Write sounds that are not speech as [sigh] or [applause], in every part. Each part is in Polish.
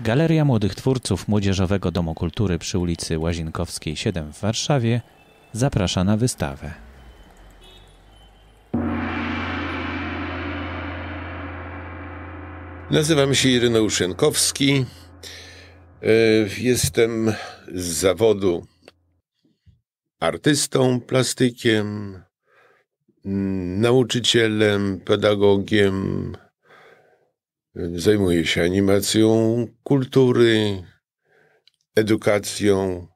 Galeria Młodych Twórców Młodzieżowego Domu Kultury przy ulicy Łazienkowskiej 7 w Warszawie zaprasza na wystawę. Nazywam się Ireneusz Jankowski. E, jestem z zawodu artystą, plastykiem, nauczycielem, pedagogiem, Zajmuję się animacją kultury, edukacją,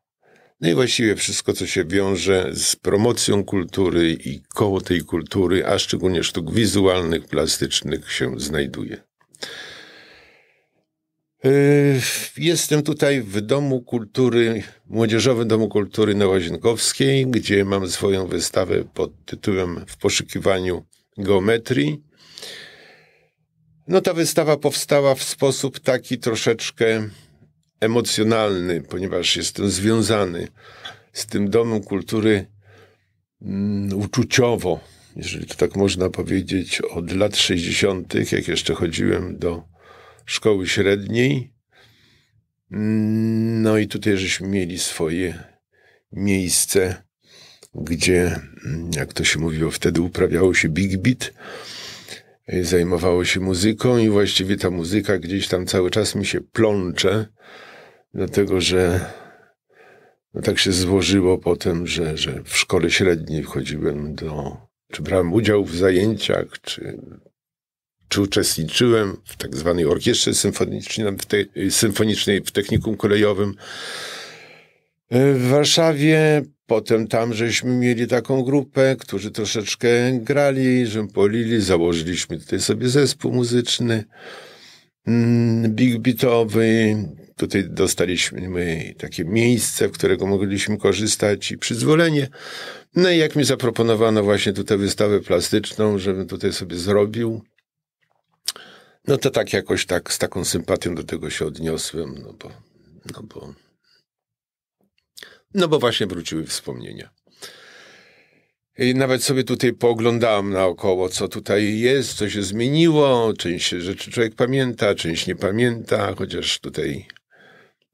no i właściwie wszystko, co się wiąże z promocją kultury i koło tej kultury, a szczególnie sztuk wizualnych, plastycznych się znajduje. E, jestem tutaj w Domu Kultury, Młodzieżowym Domu Kultury na Łazienkowskiej, gdzie mam swoją wystawę pod tytułem W poszukiwaniu geometrii. No ta wystawa powstała w sposób taki troszeczkę emocjonalny, ponieważ jestem związany z tym Domem Kultury mm, uczuciowo, jeżeli to tak można powiedzieć, od lat 60., jak jeszcze chodziłem do szkoły średniej. Mm, no i tutaj żeśmy mieli swoje miejsce, gdzie, mm, jak to się mówiło wtedy, uprawiało się big beat zajmowało się muzyką i właściwie ta muzyka gdzieś tam cały czas mi się plącze, dlatego że no tak się złożyło potem, że, że w szkole średniej wchodziłem do, czy brałem udział w zajęciach, czy, czy uczestniczyłem w tak zwanej orkiestrze symfonicznej w, te, symfonicznej w technikum kolejowym. W Warszawie Potem tam żeśmy mieli taką grupę, którzy troszeczkę grali, polili, założyliśmy tutaj sobie zespół muzyczny, mm, big beatowy. Tutaj dostaliśmy takie miejsce, w którego mogliśmy korzystać i przyzwolenie. No i jak mi zaproponowano właśnie tutaj wystawę plastyczną, żebym tutaj sobie zrobił, no to tak jakoś tak z taką sympatią do tego się odniosłem, no bo, no bo no bo właśnie wróciły wspomnienia. I nawet sobie tutaj pooglądałem naokoło, co tutaj jest, co się zmieniło, część rzeczy człowiek pamięta, część nie pamięta, chociaż tutaj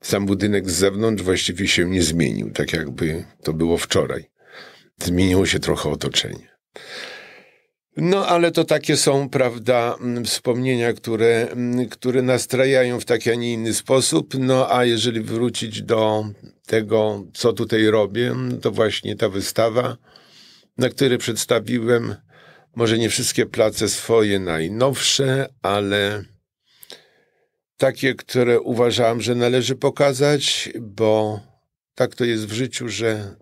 sam budynek z zewnątrz właściwie się nie zmienił, tak jakby to było wczoraj. Zmieniło się trochę otoczenie. No, ale to takie są, prawda, mm, wspomnienia, które, mm, które nastrajają w taki, a nie inny sposób. No, a jeżeli wrócić do tego, co tutaj robię, mm, to właśnie ta wystawa, na której przedstawiłem może nie wszystkie place swoje najnowsze, ale takie, które uważałem, że należy pokazać, bo tak to jest w życiu, że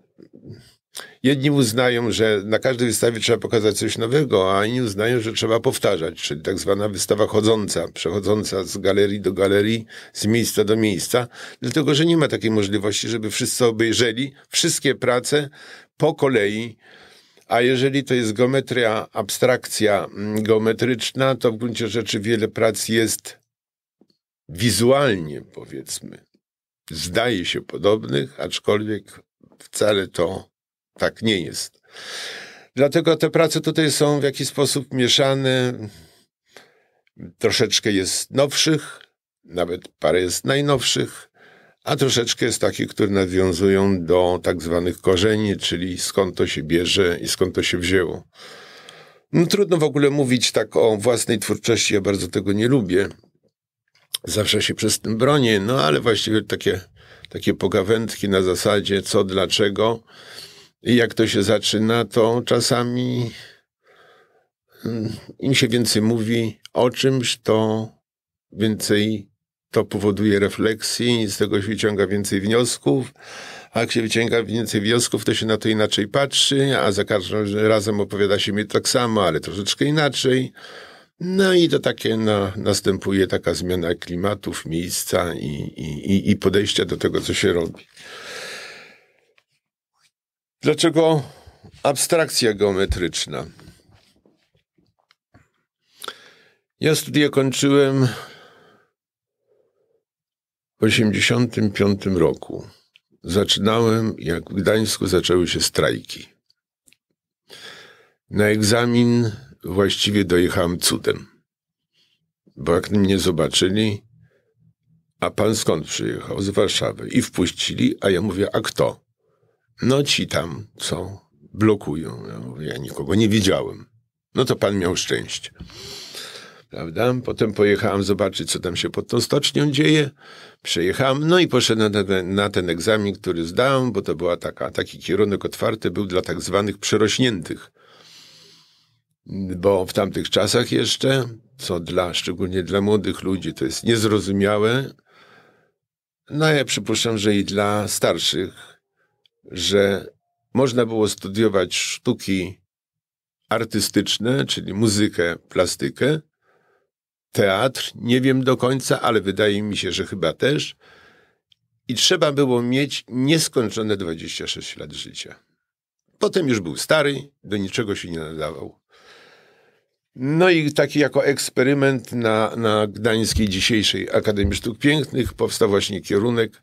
Jedni uznają, że na każdej wystawie trzeba pokazać coś nowego, a inni uznają, że trzeba powtarzać, czyli tak zwana wystawa chodząca, przechodząca z galerii do galerii, z miejsca do miejsca, dlatego że nie ma takiej możliwości, żeby wszyscy obejrzeli wszystkie prace po kolei. A jeżeli to jest geometria, abstrakcja mm, geometryczna, to w gruncie rzeczy wiele prac jest wizualnie, powiedzmy, zdaje się podobnych, aczkolwiek wcale to tak nie jest. Dlatego te prace tutaj są w jakiś sposób mieszane. Troszeczkę jest nowszych, nawet parę jest najnowszych, a troszeczkę jest takich, które nawiązują do tak zwanych korzeni, czyli skąd to się bierze i skąd to się wzięło. No, trudno w ogóle mówić tak o własnej twórczości, ja bardzo tego nie lubię. Zawsze się przez tym bronię, no ale właściwie takie, takie pogawędki na zasadzie co, dlaczego jak to się zaczyna, to czasami mm, im się więcej mówi o czymś, to więcej to powoduje refleksji, z tego się wyciąga więcej wniosków, a jak się wyciąga więcej wniosków, to się na to inaczej patrzy, a za każdym razem opowiada się mi tak samo, ale troszeczkę inaczej. No i to takie na, następuje taka zmiana klimatów, miejsca i, i, i podejścia do tego, co się robi. Dlaczego abstrakcja geometryczna? Ja studia kończyłem w 1985 roku. Zaczynałem, jak w Gdańsku zaczęły się strajki. Na egzamin właściwie dojechałem cudem, bo jak mnie zobaczyli, a pan skąd przyjechał? Z Warszawy. I wpuścili, a ja mówię, a kto? No ci tam co blokują. Ja nikogo nie widziałem. No to pan miał szczęście. Prawda? Potem pojechałem zobaczyć, co tam się pod tą stocznią dzieje. Przejechałem, no i poszedłem na ten, na ten egzamin, który zdałem, bo to była taka, taki kierunek otwarty był dla tak zwanych przerośniętych. Bo w tamtych czasach jeszcze, co dla, szczególnie dla młodych ludzi, to jest niezrozumiałe. No ja przypuszczam, że i dla starszych, że można było studiować sztuki artystyczne, czyli muzykę, plastykę, teatr, nie wiem do końca, ale wydaje mi się, że chyba też. I trzeba było mieć nieskończone 26 lat życia. Potem już był stary, do niczego się nie nadawał. No i taki jako eksperyment na, na Gdańskiej dzisiejszej Akademii Sztuk Pięknych powstał właśnie kierunek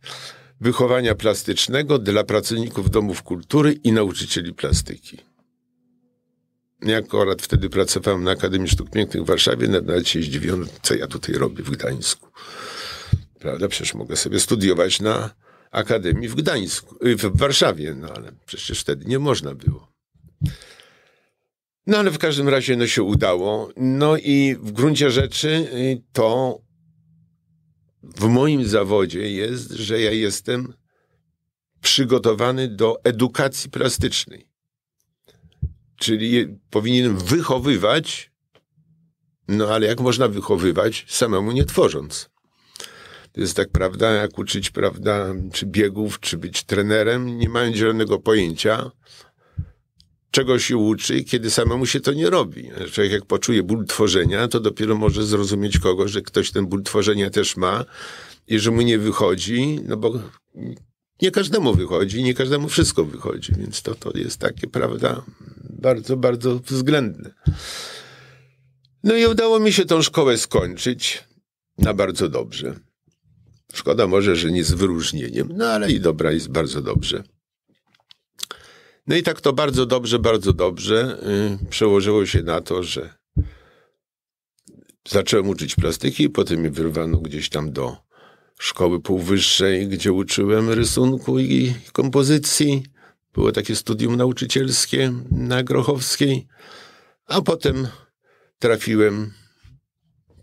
wychowania plastycznego dla pracowników domów kultury i nauczycieli plastyki. Ja akurat wtedy pracowałem na Akademii Sztuk Pięknych w Warszawie, nawet się zdziwiono, co ja tutaj robię w Gdańsku. Prawda? Przecież mogę sobie studiować na Akademii w Gdańsku, y, w Warszawie, no ale przecież wtedy nie można było. No ale w każdym razie no się udało. No i w gruncie rzeczy y, to w moim zawodzie jest, że ja jestem przygotowany do edukacji plastycznej. Czyli powinienem wychowywać, no ale jak można wychowywać samemu nie tworząc? To jest tak, prawda, jak uczyć, prawda, czy biegów, czy być trenerem, nie mają zielonego pojęcia, czego się uczy, kiedy samemu się to nie robi. Człowiek jak poczuje ból tworzenia, to dopiero może zrozumieć kogoś, że ktoś ten ból tworzenia też ma i że mu nie wychodzi, no bo nie każdemu wychodzi, nie każdemu wszystko wychodzi, więc to, to jest takie, prawda, bardzo, bardzo względne. No i udało mi się tą szkołę skończyć na bardzo dobrze. Szkoda może, że nie z wyróżnieniem, no ale i dobra, jest bardzo dobrze. No i tak to bardzo dobrze, bardzo dobrze y, przełożyło się na to, że zacząłem uczyć plastyki, potem mi wyrwano gdzieś tam do szkoły półwyższej, gdzie uczyłem rysunku i kompozycji. Było takie studium nauczycielskie na Grochowskiej, a potem trafiłem,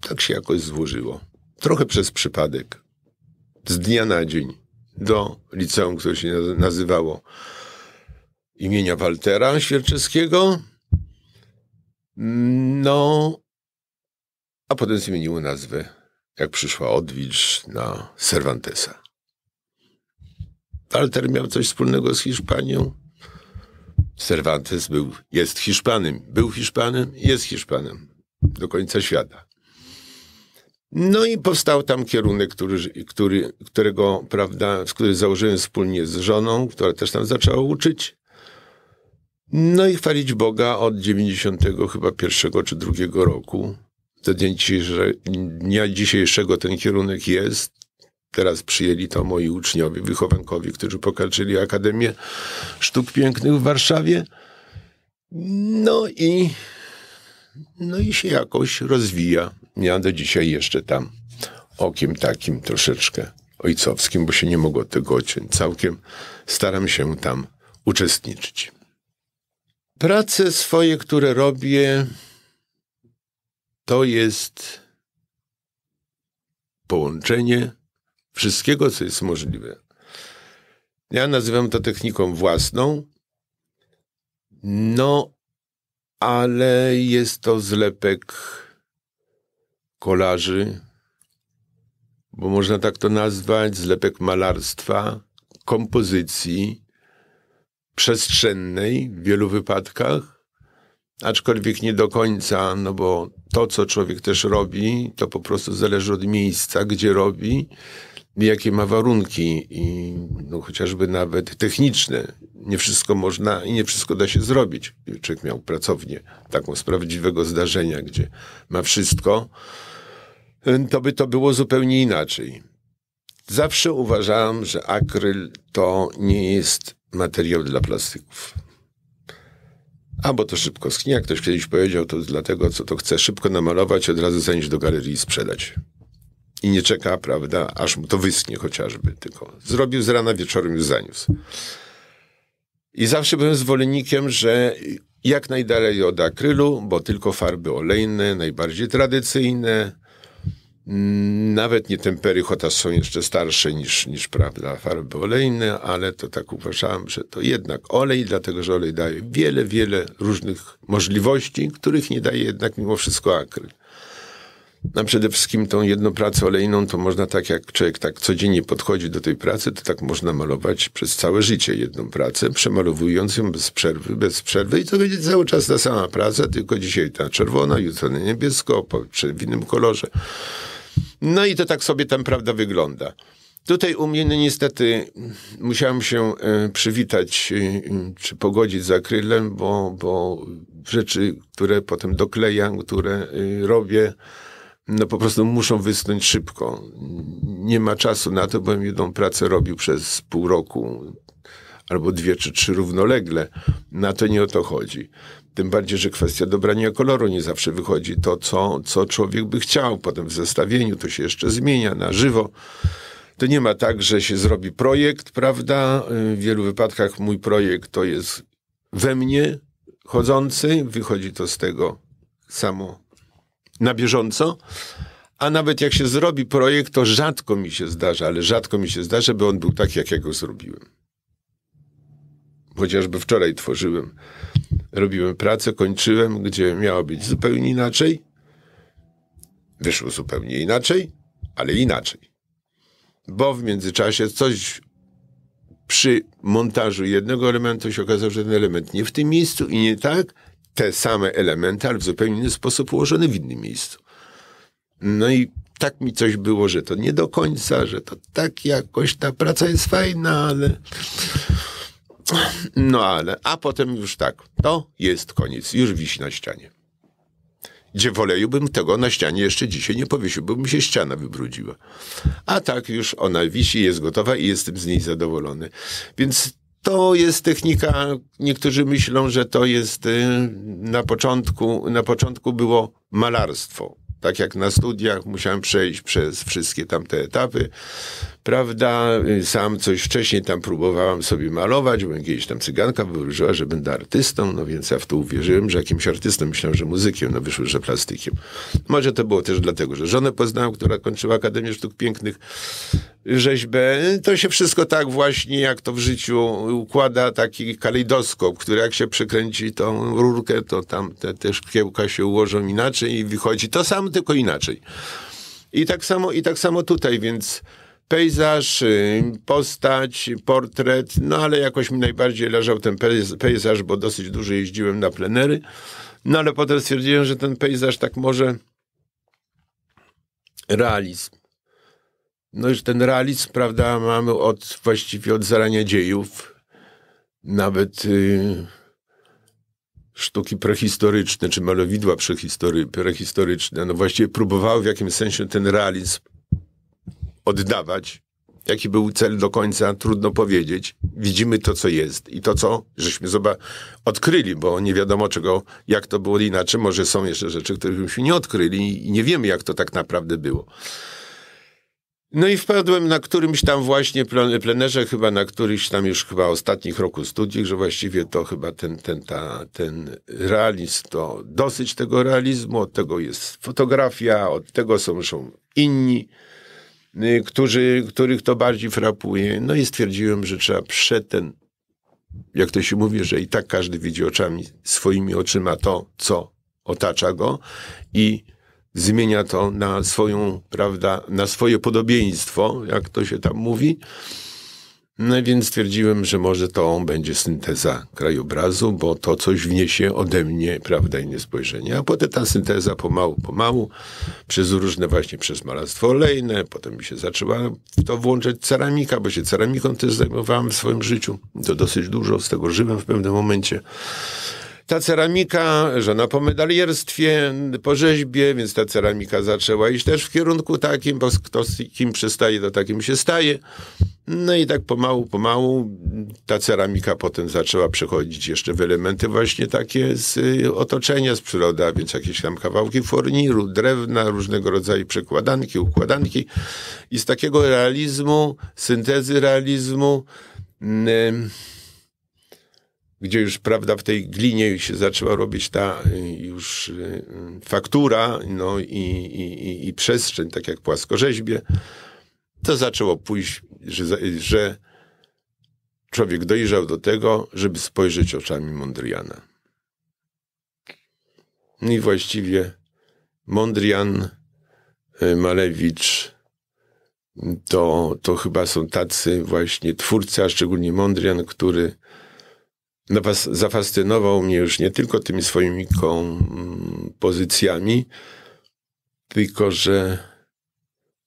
tak się jakoś złożyło, trochę przez przypadek, z dnia na dzień, do liceum, które się nazywało imienia Waltera Świerczewskiego. No, a potem zmieniło nazwę, jak przyszła odwilż na Cervantesa. Walter miał coś wspólnego z Hiszpanią. Cervantes był, jest Hiszpanem, był Hiszpanem, jest Hiszpanem do końca świata. No i powstał tam kierunek, który, który, którego, prawda, który założyłem wspólnie z żoną, która też tam zaczęła uczyć. No i chwalić Boga od 90 chyba pierwszego czy drugiego roku. Do dnia dzisiejszego ten kierunek jest. Teraz przyjęli to moi uczniowie, wychowankowie, którzy pokarczyli Akademię Sztuk Pięknych w Warszawie. No i, no i się jakoś rozwija. Ja do dzisiaj jeszcze tam okiem takim troszeczkę ojcowskim, bo się nie mogło tego odciąć. Całkiem staram się tam uczestniczyć. Prace swoje, które robię, to jest połączenie wszystkiego, co jest możliwe. Ja nazywam to techniką własną, no, ale jest to zlepek kolarzy, bo można tak to nazwać, zlepek malarstwa, kompozycji, przestrzennej w wielu wypadkach, aczkolwiek nie do końca, no bo to, co człowiek też robi, to po prostu zależy od miejsca, gdzie robi, jakie ma warunki i no, chociażby nawet techniczne. Nie wszystko można i nie wszystko da się zrobić. Człowiek miał pracownię taką z prawdziwego zdarzenia, gdzie ma wszystko, to by to było zupełnie inaczej. Zawsze uważałem, że akryl to nie jest materiał dla plastyków. A bo to szybko sknie, jak ktoś kiedyś powiedział, to dlatego, co to chce szybko namalować, od razu zanieść do galerii i sprzedać. I nie czeka, prawda, aż mu to wyschnie chociażby, tylko zrobił z rana, wieczorem już zaniósł. I zawsze byłem zwolennikiem, że jak najdalej od akrylu, bo tylko farby olejne, najbardziej tradycyjne, Mm, nawet nie tempery, chociaż są jeszcze starsze niż, niż prawda, farby olejne, ale to tak uważałem, że to jednak olej, dlatego że olej daje wiele, wiele różnych możliwości, których nie daje jednak mimo wszystko akryl. A przede wszystkim tą jedną pracę olejną, to można tak jak człowiek tak codziennie podchodzi do tej pracy, to tak można malować przez całe życie jedną pracę, przemalowując ją bez przerwy, bez przerwy i to będzie cały czas ta sama praca, tylko dzisiaj ta czerwona, jutro na niebiesko, po, w innym kolorze. No i to tak sobie tam, prawda, wygląda. Tutaj u mnie no, niestety musiałem się e, przywitać e, czy pogodzić z akrylem, bo, bo rzeczy, które potem doklejam, które e, robię, no po prostu muszą wysnąć szybko. Nie ma czasu na to, bo jedną pracę robił przez pół roku albo dwie czy trzy równolegle. Na to nie o to chodzi. Tym bardziej, że kwestia dobrania koloru nie zawsze wychodzi to, co, co człowiek by chciał. Potem w zestawieniu to się jeszcze zmienia na żywo. To nie ma tak, że się zrobi projekt, prawda? W wielu wypadkach mój projekt to jest we mnie chodzący, wychodzi to z tego samo na bieżąco. A nawet jak się zrobi projekt, to rzadko mi się zdarza, ale rzadko mi się zdarza, by on był tak, jakiego zrobiłem. Chociażby wczoraj tworzyłem robiłem pracę, kończyłem, gdzie miało być zupełnie inaczej. Wyszło zupełnie inaczej, ale inaczej. Bo w międzyczasie coś przy montażu jednego elementu się okazało, że ten element nie w tym miejscu i nie tak, te same elementy, ale w zupełnie inny sposób ułożone w innym miejscu. No i tak mi coś było, że to nie do końca, że to tak jakoś ta praca jest fajna, ale no ale, a potem już tak, to jest koniec, już wisi na ścianie. Gdzie woleiłbym tego na ścianie jeszcze dzisiaj nie powiesił, bo mi się ściana wybrudziła. A tak już ona wisi, jest gotowa i jestem z niej zadowolony. Więc to jest technika, niektórzy myślą, że to jest y, na początku, na początku było malarstwo. Tak jak na studiach musiałem przejść przez wszystkie tamte etapy prawda? Y, Sam coś wcześniej tam próbowałam sobie malować, byłem kiedyś tam cyganka, wyobraziła, że będę artystą, no więc ja w to uwierzyłem, że jakimś artystą myślałem, że muzykiem, no wyszło, że plastykiem. Może to było też dlatego, że żonę poznałem, która kończyła Akademię Sztuk Pięknych, rzeźbę. To się wszystko tak właśnie, jak to w życiu układa taki kalejdoskop, który jak się przekręci tą rurkę, to tam te, te szkiełka się ułożą inaczej i wychodzi to samo, tylko inaczej. I tak samo, i tak samo tutaj, więc pejzaż, postać, portret, no ale jakoś mi najbardziej leżał ten pejzaż, bo dosyć dużo jeździłem na plenery. No ale potem stwierdziłem, że ten pejzaż tak może realizm. No już ten realizm, prawda, mamy od właściwie od zarania dziejów, nawet y, sztuki prehistoryczne, czy malowidła prehistory, prehistoryczne, no właściwie próbowały w jakimś sensie ten realizm oddawać. Jaki był cel do końca, trudno powiedzieć. Widzimy to, co jest i to, co żeśmy zoba odkryli, bo nie wiadomo czego, jak to było inaczej. Może są jeszcze rzeczy, których byśmy nie odkryli i nie wiemy, jak to tak naprawdę było. No i wpadłem na którymś tam właśnie plenerze, chyba na któryś tam już chyba ostatnich roku studiów, że właściwie to chyba ten, ten, ta, ten realizm, to dosyć tego realizmu, od tego jest fotografia, od tego są, są inni. Y, którzy, których to bardziej frapuje. No i stwierdziłem, że trzeba przed ten, jak to się mówi, że i tak każdy widzi oczami, swoimi oczyma to, co otacza go i zmienia to na swoją, prawda, na swoje podobieństwo, jak to się tam mówi. No więc stwierdziłem, że może to będzie synteza krajobrazu, bo to coś wniesie ode mnie, prawda, inne spojrzenie. A potem ta synteza pomału, pomału, przez różne właśnie, przez malarstwo olejne, potem mi się zaczęła w to włączać ceramika, bo się ceramiką też zajmowałem w swoim życiu. To dosyć dużo, z tego żyłem w pewnym momencie ta ceramika, żona po medalierstwie, po rzeźbie, więc ta ceramika zaczęła iść też w kierunku takim, bo kto z kim przystaje, to takim się staje. No i tak pomału, pomału ta ceramika potem zaczęła przechodzić jeszcze w elementy właśnie takie z y, otoczenia, z przyrody, a więc jakieś tam kawałki forniru, drewna, różnego rodzaju przekładanki, układanki. I z takiego realizmu, syntezy realizmu, mm, y, gdzie już, prawda, w tej glinie się zaczęła robić ta y, już faktura, no i, i, i, i przestrzeń, tak jak płaskorzeźbie to zaczęło pójść, że, że człowiek dojrzał do tego, żeby spojrzeć oczami Mondriana. No i właściwie Mondrian, y, Malewicz, to, to chyba są tacy właśnie twórcy, a szczególnie Mondrian, który zafascynował mnie już nie tylko tymi swoimi kompozycjami, tylko że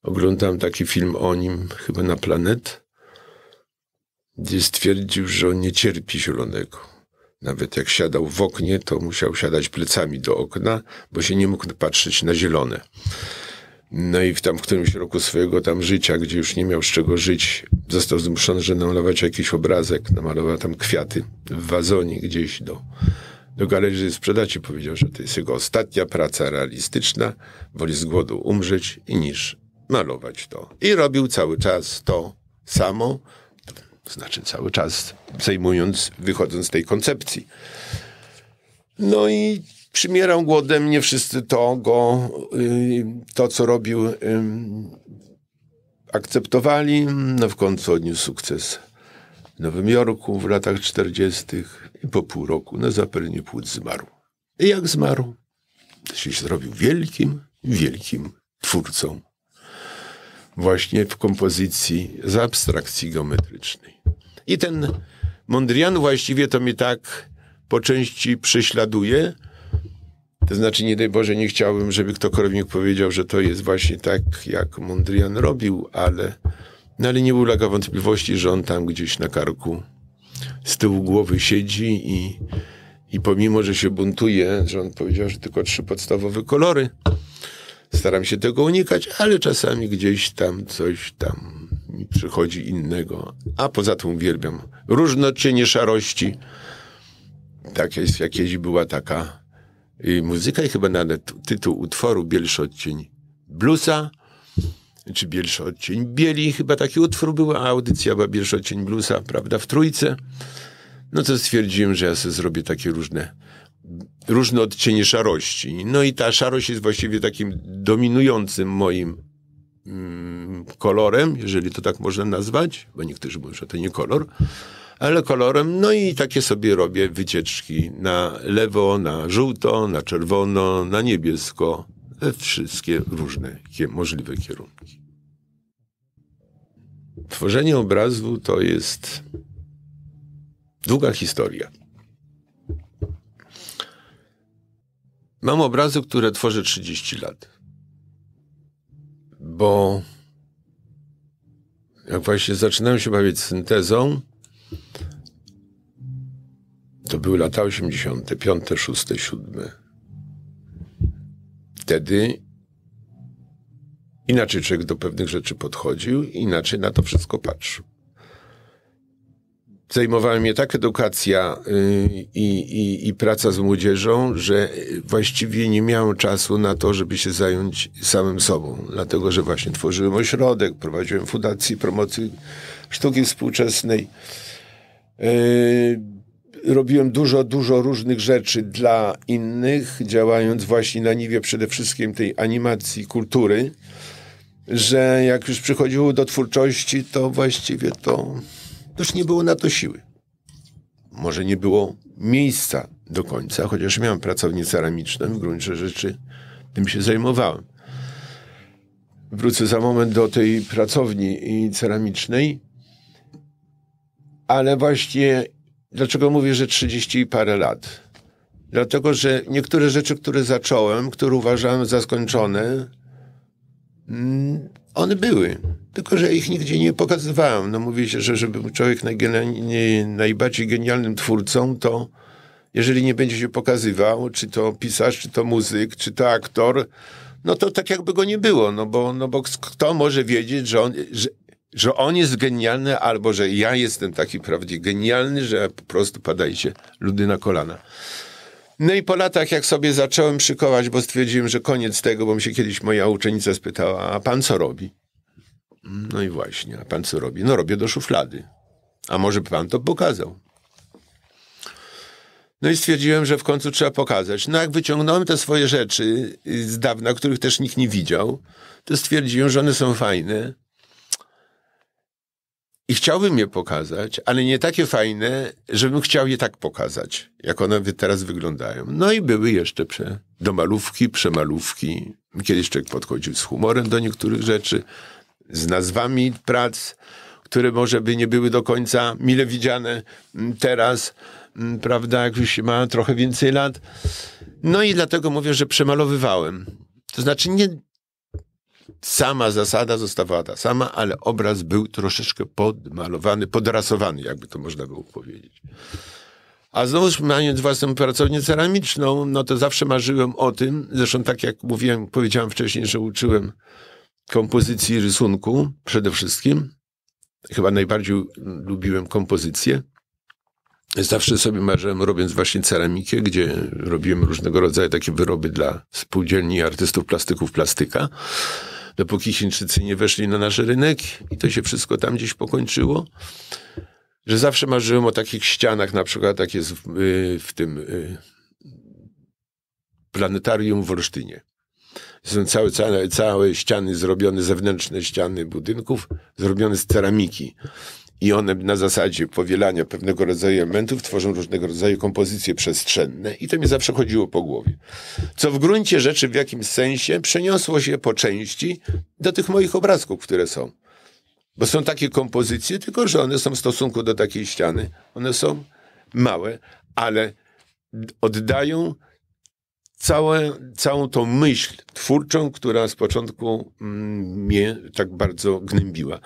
Oglądałem taki film o nim, chyba na Planet, gdzie stwierdził, że on nie cierpi zielonego. Nawet jak siadał w oknie, to musiał siadać plecami do okna, bo się nie mógł patrzeć na zielone. No i w tam w którymś roku swojego tam życia, gdzie już nie miał z czego żyć, został zmuszony, że namalować jakiś obrazek. Namalował tam kwiaty w wazonie gdzieś do, do galerii sprzedaci. Powiedział, że to jest jego ostatnia praca realistyczna, woli z głodu umrzeć i niż malować to. I robił cały czas to samo, to znaczy cały czas zajmując, wychodząc z tej koncepcji. No i przymierał głodem, nie wszyscy to go, y, to co robił, akceptowali. No w końcu odniósł sukces w Nowym Jorku w latach 40. i po pół roku na zapalenie płuc zmarł. I jak zmarł? To się zrobił wielkim, wielkim twórcą właśnie w kompozycji z abstrakcji geometrycznej. I ten Mondrian właściwie to mnie tak po części prześladuje. To znaczy, nie daj Boże, nie chciałbym, żeby ktokolwiek powiedział, że to jest właśnie tak, jak Mondrian robił, ale, no ale nie ulega wątpliwości, że on tam gdzieś na karku z tyłu głowy siedzi i, i pomimo, że się buntuje, że on powiedział, że tylko trzy podstawowe kolory, Staram się tego unikać, ale czasami gdzieś tam coś tam mi przychodzi innego. A poza tym uwielbiam różnoczynie szarości. Tak jest, jakieś była taka i muzyka i chyba nawet tytuł utworu Bielszy odcień bluesa, czy Bielszy odcień bieli, chyba taki utwór była, a audycja była Bielszy odcień bluesa, prawda, w trójce. No to stwierdziłem, że ja sobie zrobię takie różne różne odcienie szarości. No i ta szarość jest właściwie takim dominującym moim mm, kolorem, jeżeli to tak można nazwać, bo niektórzy mówią, że to nie kolor, ale kolorem. No i takie sobie robię wycieczki na lewo, na żółto, na czerwono, na niebiesko, wszystkie różne możliwe kierunki. Tworzenie obrazu to jest długa historia. Mam obrazy, które tworzę 30 lat. Bo jak właśnie zaczynałem się bawić syntezą, to były lata 80., 5, 6, 7. Wtedy inaczej człowiek do pewnych rzeczy podchodził, inaczej na to wszystko patrzył zajmowała mnie tak edukacja y, i, i, i, praca z młodzieżą, że właściwie nie miałem czasu na to, żeby się zająć samym sobą. Dlatego, że właśnie tworzyłem ośrodek, prowadziłem fundację promocji sztuki współczesnej. Y, robiłem dużo, dużo różnych rzeczy dla innych, działając właśnie na niwie przede wszystkim tej animacji kultury, że jak już przychodziło do twórczości, to właściwie to Toż nie było na to siły. Może nie było miejsca do końca, chociaż miałem pracownię ceramiczną, w gruncie rzeczy tym się zajmowałem. Wrócę za moment do tej pracowni ceramicznej, ale właśnie dlaczego mówię, że 30 i parę lat? Dlatego, że niektóre rzeczy, które zacząłem, które uważałem za skończone, mm, one były, tylko że ich nigdzie nie pokazywałem. No mówi się, że żeby człowiek najbardziej genialnym twórcą, to jeżeli nie będzie się pokazywał, czy to pisarz, czy to muzyk, czy to aktor, no to tak jakby go nie było, no bo, no bo kto może wiedzieć, że on, że, że on jest genialny, albo że ja jestem taki prawdziwie genialny, że po prostu padajcie ludy na kolana. No i po latach, jak sobie zacząłem szykować, bo stwierdziłem, że koniec tego, bo mi się kiedyś moja uczennica spytała, a pan co robi? No i właśnie, a pan co robi? No robię do szuflady. A może by pan to pokazał? No i stwierdziłem, że w końcu trzeba pokazać. No jak wyciągnąłem te swoje rzeczy y, z dawna, których też nikt nie widział, to stwierdziłem, że one są fajne i chciałbym je pokazać, ale nie takie fajne, żebym chciał je tak pokazać, jak one teraz wyglądają. No i były jeszcze prze, domalówki, przemalówki. Kiedyś człowiek podchodził z humorem do niektórych rzeczy, z nazwami prac, które może by nie były do końca mile widziane mm, teraz, mm, prawda, jak już ma trochę więcej lat. No i dlatego mówię, że przemalowywałem. To znaczy nie Sama zasada zostawała ta sama, ale obraz był troszeczkę podmalowany, podrasowany, jakby to można było powiedzieć. A znowuż mając własną pracownię ceramiczną, no to zawsze marzyłem o tym, zresztą tak jak mówiłem, powiedziałem wcześniej, że uczyłem kompozycji rysunku przede wszystkim. Chyba najbardziej lubiłem kompozycję. Zawsze sobie marzyłem, robiąc właśnie ceramikę, gdzie robiłem różnego rodzaju takie wyroby dla spółdzielni artystów plastyków plastyka dopóki Chińczycy nie weszli na nasz rynek i to się wszystko tam gdzieś pokończyło. Że zawsze marzyłem o takich ścianach, na przykład tak jest w, y, w tym y, planetarium w Olsztynie. Są całe, całe, całe ściany zrobione, zewnętrzne ściany budynków zrobione z ceramiki i one na zasadzie powielania pewnego rodzaju elementów tworzą różnego rodzaju kompozycje przestrzenne i to mi zawsze chodziło po głowie. Co w gruncie rzeczy w jakimś sensie przeniosło się po części do tych moich obrazków, które są. Bo są takie kompozycje, tylko że one są w stosunku do takiej ściany. One są małe, ale oddają całe, całą tą myśl twórczą, która z początku mm, mnie tak bardzo gnębiła.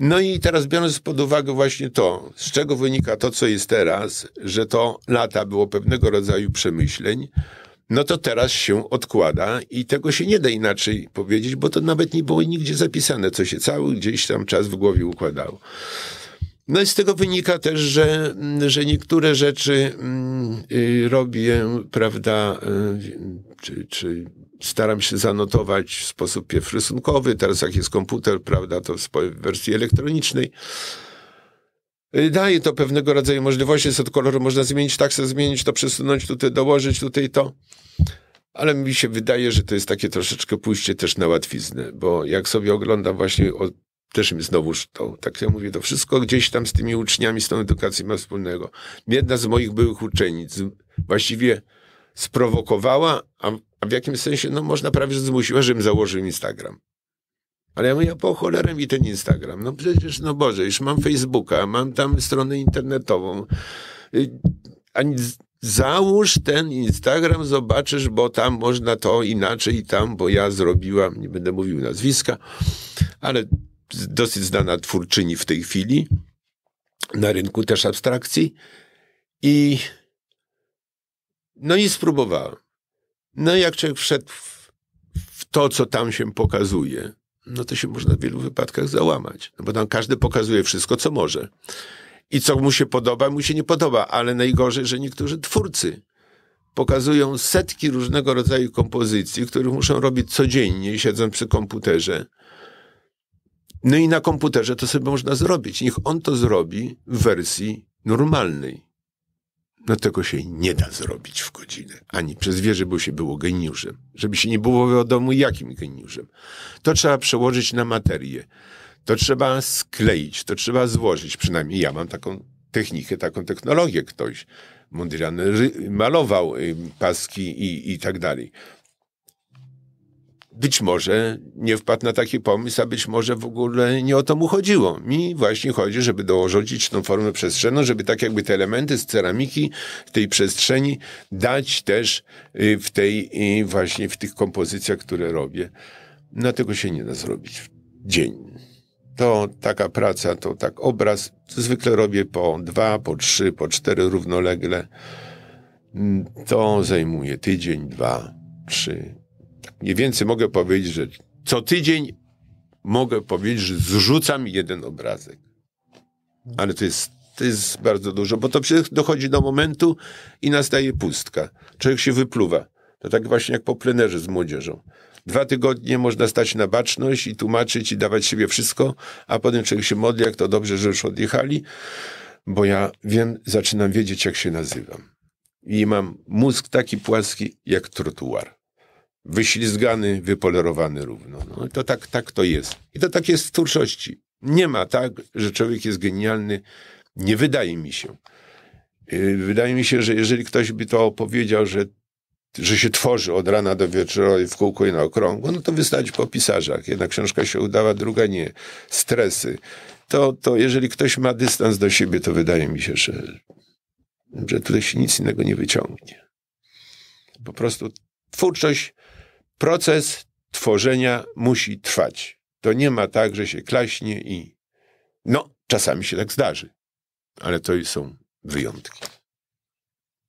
No i teraz biorąc pod uwagę właśnie to, z czego wynika to, co jest teraz, że to lata było pewnego rodzaju przemyśleń, no to teraz się odkłada i tego się nie da inaczej powiedzieć, bo to nawet nie było nigdzie zapisane, co się cały gdzieś tam czas w głowie układało. No i z tego wynika też, że, mm, że niektóre rzeczy mm, y, robię, prawda, y, czy, czy staram się zanotować w sposób pierwszorysunkowy. Teraz jak jest komputer, prawda, to w wersji elektronicznej. Y, Daje to pewnego rodzaju możliwości, jest od koloru, można zmienić tak, sobie zmienić to, przesunąć tutaj, dołożyć tutaj to. Ale mi się wydaje, że to jest takie troszeczkę pójście też na łatwiznę, bo jak sobie oglądam właśnie też znowuż to, tak ja mówię, to wszystko gdzieś tam z tymi uczniami, z tą edukacją ma wspólnego. Jedna z moich byłych uczennic właściwie sprowokowała, a, a w jakimś sensie, no można prawie, że zmusiła, żebym założył Instagram. Ale ja mówię, ja po cholerę mi ten Instagram. No przecież, no Boże, już mam Facebooka, mam tam stronę internetową. Ani załóż ten Instagram, zobaczysz, bo tam można to inaczej, tam, bo ja zrobiłam, nie będę mówił nazwiska, ale dosyć znana twórczyni w tej chwili, na rynku też abstrakcji. I no i spróbowałem. No i jak człowiek wszedł w, w to, co tam się pokazuje, no to się można w wielu wypadkach załamać. No bo tam każdy pokazuje wszystko, co może. I co mu się podoba, mu się nie podoba, ale najgorzej, że niektórzy twórcy pokazują setki różnego rodzaju kompozycji, których muszą robić codziennie, siedząc przy komputerze. No i na komputerze to sobie można zrobić. Niech on to zrobi w wersji normalnej. No tego się nie da zrobić w godzinę. Ani przez wie, żeby się było geniuszem. Żeby się nie było wiadomo jakim geniuszem. To trzeba przełożyć na materię. To trzeba skleić, to trzeba złożyć. Przynajmniej ja mam taką technikę, taką technologię ktoś. Mondrian malował y, paski i, i tak dalej być może nie wpadł na taki pomysł, a być może w ogóle nie o to mu chodziło. Mi właśnie chodzi, żeby dołożyć tą formę przestrzenną, żeby tak jakby te elementy z ceramiki tej przestrzeni dać też y, w tej y, właśnie w tych kompozycjach, które robię. No tego się nie da zrobić w dzień. To taka praca, to tak obraz. Zwykle robię po dwa, po trzy, po cztery równolegle. Mm, to zajmuje tydzień, dwa, trzy, Mniej więcej mogę powiedzieć, że co tydzień mogę powiedzieć, że zrzucam jeden obrazek. Ale to jest, to jest bardzo dużo, bo to przecież dochodzi do momentu i nastaje pustka. Człowiek się wypluwa. To tak właśnie jak po plenerze z młodzieżą. Dwa tygodnie można stać na baczność i tłumaczyć i dawać siebie wszystko, a potem człowiek się modli, jak to dobrze, że już odjechali, bo ja wiem, zaczynam wiedzieć, jak się nazywam. I mam mózg taki płaski jak trotuar wyślizgany, wypolerowany równo. No, to tak, tak to jest. I to tak jest w twórczości. Nie ma tak, że człowiek jest genialny. Nie wydaje mi się. Y, wydaje mi się, że jeżeli ktoś by to opowiedział, że, że się tworzy od rana do wieczora i w kółko i na okrągło, no to wystać po pisarzach. Jedna książka się udała, druga nie. Stresy. To, to jeżeli ktoś ma dystans do siebie, to wydaje mi się, że, że tutaj się nic innego nie wyciągnie. Po prostu twórczość Proces tworzenia musi trwać. To nie ma tak, że się klaśnie i. No, czasami się tak zdarzy, ale to są wyjątki.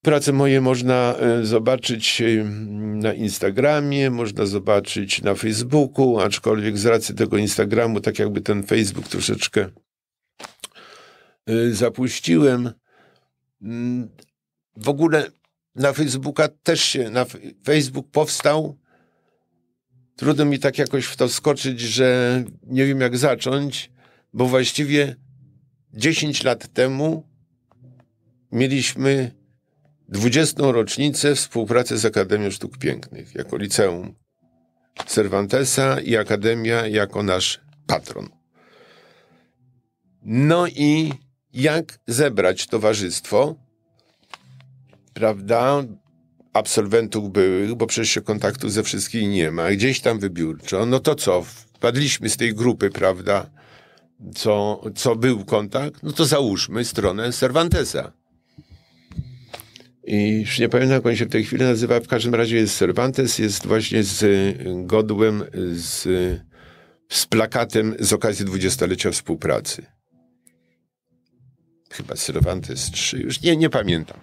Prace moje można e, zobaczyć e, na Instagramie, można zobaczyć na Facebooku, aczkolwiek z racji tego Instagramu, tak jakby ten Facebook troszeczkę e, zapuściłem. Mm, w ogóle na Facebooka też się, na Facebook powstał trudno mi tak jakoś w to skoczyć, że nie wiem jak zacząć, bo właściwie 10 lat temu mieliśmy 20. rocznicę współpracy z Akademią Sztuk Pięknych jako liceum Cervantesa i Akademia jako nasz patron. No i jak zebrać towarzystwo, prawda? absolwentów byłych, bo przecież się kontaktu ze wszystkimi nie ma, gdzieś tam wybiórczo, no to co, wpadliśmy z tej grupy, prawda, co, co był kontakt, no to załóżmy stronę Cervantesa. I już nie pamiętam, jak on się w tej chwili nazywa, w każdym razie jest Cervantes, jest właśnie z y, godłem, z, z plakatem z okazji dwudziestolecia współpracy. Chyba Cervantes 3, już nie, nie pamiętam.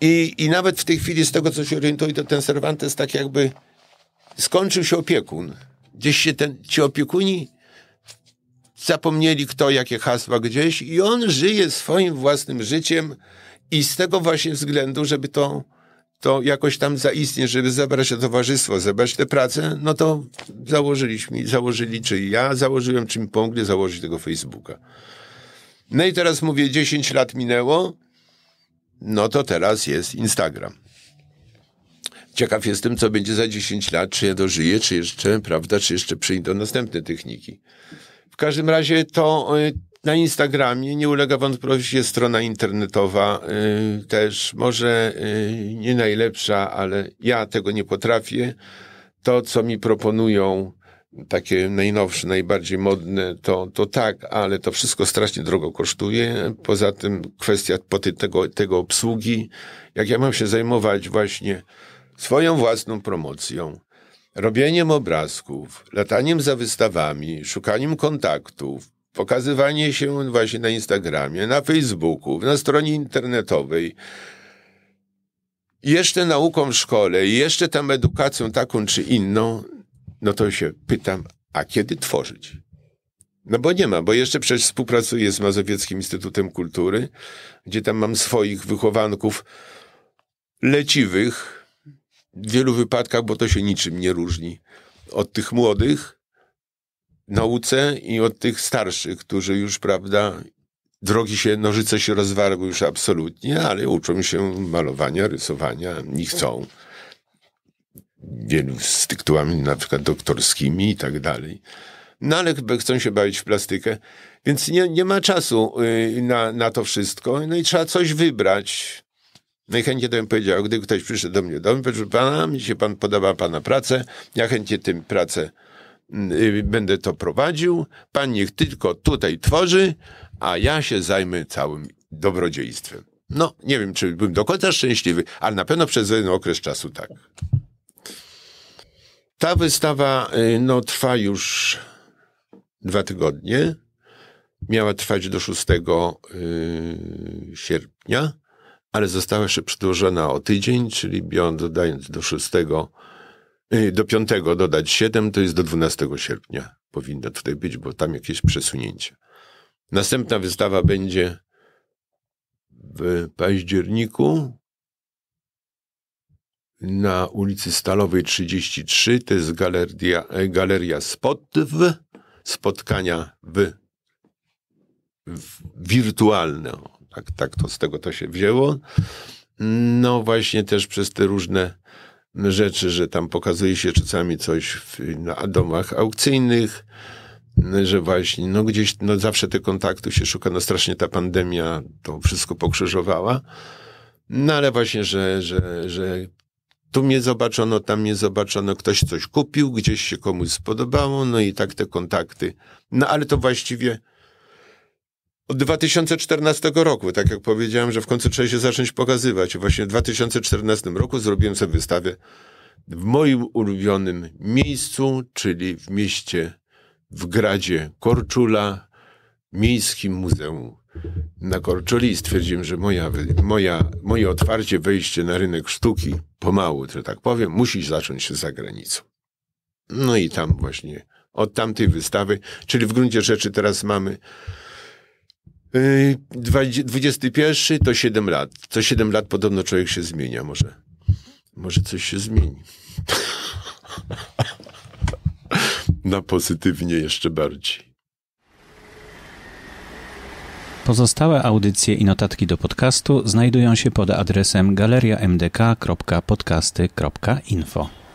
I, I nawet w tej chwili, z tego co się orientuję, to ten Cervantes tak jakby skończył się opiekun. Gdzieś się ten, ci opiekuni zapomnieli kto, jakie hasła gdzieś i on żyje swoim własnym życiem i z tego właśnie względu, żeby to, to jakoś tam zaistnieć, żeby zebrać to towarzystwo, zebrać tę pracę, no to założyliśmy, założyli, czy ja założyłem, czy mi pomogli założyć tego Facebooka. No i teraz mówię, 10 lat minęło, no to teraz jest Instagram. Ciekaw jestem, co będzie za 10 lat, czy ja dożyję, czy jeszcze, prawda, czy jeszcze przyjdą następne techniki. W każdym razie to y, na Instagramie, nie ulega wątpliwości, jest strona internetowa, y, też może y, nie najlepsza, ale ja tego nie potrafię. To, co mi proponują takie najnowsze, najbardziej modne, to, to tak, ale to wszystko strasznie drogo kosztuje. Poza tym kwestia poty, tego, tego obsługi. Jak ja mam się zajmować właśnie swoją własną promocją, robieniem obrazków, lataniem za wystawami, szukaniem kontaktów, pokazywanie się właśnie na Instagramie, na Facebooku, na stronie internetowej, jeszcze nauką w szkole, jeszcze tam edukacją taką czy inną, no to się pytam, a kiedy tworzyć? No bo nie ma, bo jeszcze przecież współpracuję z Mazowieckim Instytutem Kultury, gdzie tam mam swoich wychowanków leciwych, w wielu wypadkach, bo to się niczym nie różni od tych młodych nauce i od tych starszych, którzy już, prawda, drogi się, nożyce się rozwarły już absolutnie, ale uczą się malowania, rysowania i chcą wielu z tytułami na przykład doktorskimi i tak dalej. No ale chcą się bawić w plastykę, więc nie, nie ma czasu y, na, na to wszystko. No i trzeba coś wybrać. Najchętniej no to bym powiedział, gdy ktoś przyszedł do mnie do domu, powiedział, pana, mi się pan podoba pana pracę, ja chętnie tym pracę yy, będę to prowadził, pan niech tylko tutaj tworzy, a ja się zajmę całym dobrodziejstwem. No, nie wiem, czy bym do końca szczęśliwy, ale na pewno przez jeden okres czasu tak. Ta wystawa y, no, trwa już dwa tygodnie. Miała trwać do 6 y, sierpnia, ale została jeszcze przedłużona o tydzień, czyli biorąc, dodając do 6, y, do 5 dodać 7, to jest do 12 sierpnia. Powinno tutaj być, bo tam jakieś przesunięcie. Następna wystawa będzie w październiku na ulicy Stalowej 33, to jest galeria, e, galeria Spotw, spotkania w, w wirtualne. Tak, tak to z tego to się wzięło. No właśnie też przez te różne rzeczy, że tam pokazuje się czasami coś w, na domach aukcyjnych, że właśnie, no gdzieś, no zawsze te kontakty się szuka, no strasznie ta pandemia to wszystko pokrzyżowała. No ale właśnie, że, że, że tu mnie zobaczono, tam mnie zobaczono, ktoś coś kupił, gdzieś się komuś spodobało, no i tak te kontakty. No ale to właściwie od 2014 roku, tak jak powiedziałem, że w końcu trzeba się zacząć pokazywać. Właśnie w 2014 roku zrobiłem sobie wystawę w moim ulubionym miejscu, czyli w mieście w Gradzie Korczula, Miejskim Muzeum na Korczoli stwierdziłem, że moja, moja, moje otwarcie wejście na rynek sztuki, pomału, że tak powiem, musi zacząć się za granicą. No i tam właśnie, od tamtej wystawy, czyli w gruncie rzeczy teraz mamy 21 yy, to 7 lat. Co 7 lat podobno człowiek się zmienia, może. Może coś się zmieni. [laughs] Na pozytywnie jeszcze bardziej. Pozostałe audycje i notatki do podcastu znajdują się pod adresem galeriamdk.podcasty.info.